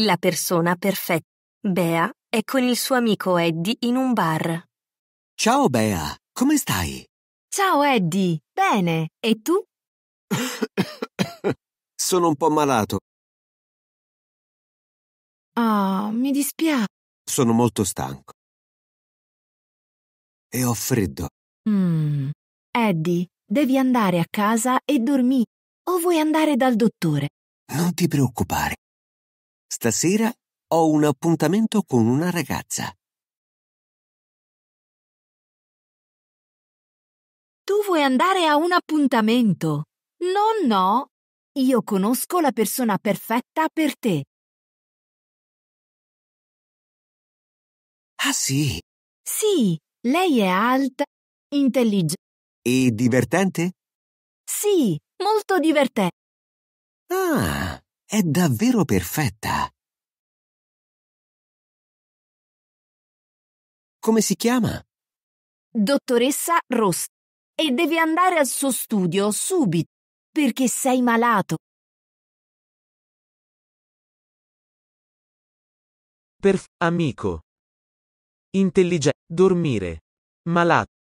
La persona perfetta. Bea è con il suo amico Eddie in un bar. Ciao Bea, come stai? Ciao Eddie, bene. E tu? Sono un po' malato. Ah, oh, mi dispiace. Sono molto stanco. E ho freddo. Mm. Eddie, devi andare a casa e dormire. O vuoi andare dal dottore? Non ti preoccupare. Stasera ho un appuntamento con una ragazza. Tu vuoi andare a un appuntamento? No, no. Io conosco la persona perfetta per te. Ah sì? Sì, lei è alta, intelligente. E divertente? Sì, molto divertente. Ah. È davvero perfetta. Come si chiama? Dottoressa Ross. E devi andare al suo studio subito, perché sei malato. Per amico. Intelligente. Dormire. Malato.